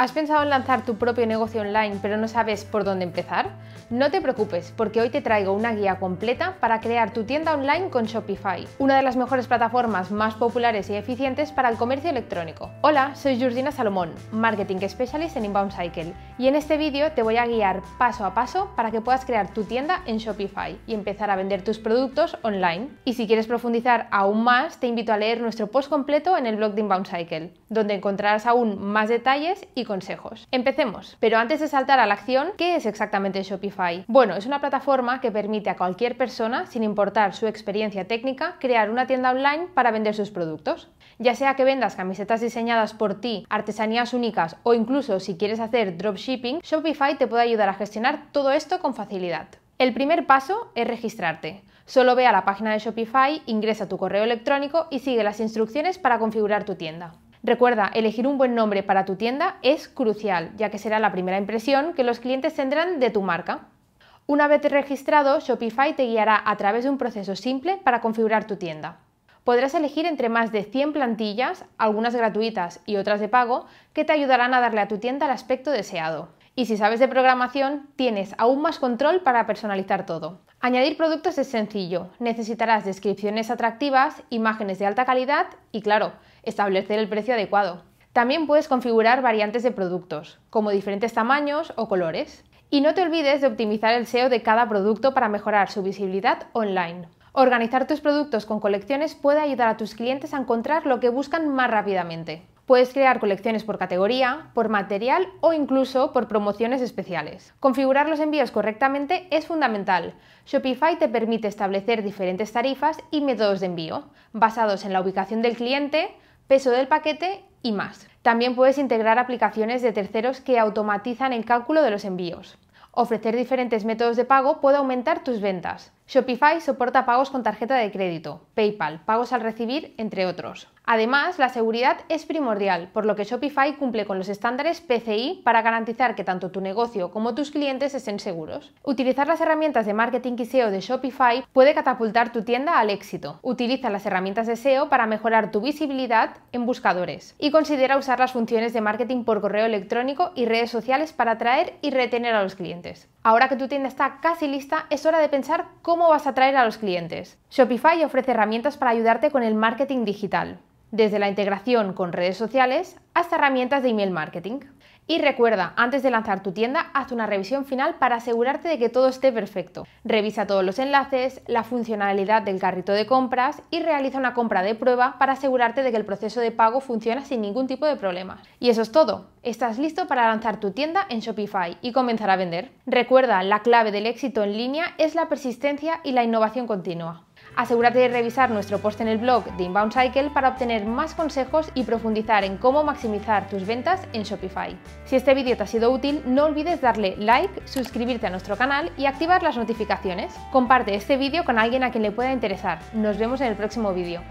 ¿Has pensado en lanzar tu propio negocio online pero no sabes por dónde empezar? No te preocupes porque hoy te traigo una guía completa para crear tu tienda online con Shopify, una de las mejores plataformas más populares y eficientes para el comercio electrónico. Hola, soy Georgina Salomón, Marketing Specialist en Inbound Cycle y en este vídeo te voy a guiar paso a paso para que puedas crear tu tienda en Shopify y empezar a vender tus productos online. Y si quieres profundizar aún más, te invito a leer nuestro post completo en el blog de Inbound Cycle, donde encontrarás aún más detalles y consejos. Empecemos. Pero antes de saltar a la acción, ¿qué es exactamente Shopify? Bueno, es una plataforma que permite a cualquier persona, sin importar su experiencia técnica, crear una tienda online para vender sus productos. Ya sea que vendas camisetas diseñadas por ti, artesanías únicas o incluso si quieres hacer dropshipping, Shopify te puede ayudar a gestionar todo esto con facilidad. El primer paso es registrarte. Solo ve a la página de Shopify, ingresa tu correo electrónico y sigue las instrucciones para configurar tu tienda. Recuerda, elegir un buen nombre para tu tienda es crucial, ya que será la primera impresión que los clientes tendrán de tu marca. Una vez registrado, Shopify te guiará a través de un proceso simple para configurar tu tienda. Podrás elegir entre más de 100 plantillas, algunas gratuitas y otras de pago, que te ayudarán a darle a tu tienda el aspecto deseado. Y si sabes de programación, tienes aún más control para personalizar todo. Añadir productos es sencillo, necesitarás descripciones atractivas, imágenes de alta calidad y, claro, establecer el precio adecuado. También puedes configurar variantes de productos, como diferentes tamaños o colores. Y no te olvides de optimizar el SEO de cada producto para mejorar su visibilidad online. Organizar tus productos con colecciones puede ayudar a tus clientes a encontrar lo que buscan más rápidamente. Puedes crear colecciones por categoría, por material o incluso por promociones especiales. Configurar los envíos correctamente es fundamental. Shopify te permite establecer diferentes tarifas y métodos de envío, basados en la ubicación del cliente, peso del paquete y más. También puedes integrar aplicaciones de terceros que automatizan el cálculo de los envíos. Ofrecer diferentes métodos de pago puede aumentar tus ventas. Shopify soporta pagos con tarjeta de crédito, PayPal, pagos al recibir, entre otros. Además, la seguridad es primordial, por lo que Shopify cumple con los estándares PCI para garantizar que tanto tu negocio como tus clientes estén seguros. Utilizar las herramientas de marketing y SEO de Shopify puede catapultar tu tienda al éxito. Utiliza las herramientas de SEO para mejorar tu visibilidad en buscadores y considera usar las funciones de marketing por correo electrónico y redes sociales para atraer y retener a los clientes. Ahora que tu tienda está casi lista, es hora de pensar cómo vas a atraer a los clientes. Shopify ofrece herramientas para ayudarte con el marketing digital, desde la integración con redes sociales hasta herramientas de email marketing. Y recuerda, antes de lanzar tu tienda, haz una revisión final para asegurarte de que todo esté perfecto. Revisa todos los enlaces, la funcionalidad del carrito de compras y realiza una compra de prueba para asegurarte de que el proceso de pago funciona sin ningún tipo de problema. Y eso es todo. Estás listo para lanzar tu tienda en Shopify y comenzar a vender. Recuerda, la clave del éxito en línea es la persistencia y la innovación continua. Asegúrate de revisar nuestro post en el blog de Inbound Cycle para obtener más consejos y profundizar en cómo maximizar tus ventas en Shopify. Si este vídeo te ha sido útil, no olvides darle like, suscribirte a nuestro canal y activar las notificaciones. Comparte este vídeo con alguien a quien le pueda interesar. Nos vemos en el próximo vídeo.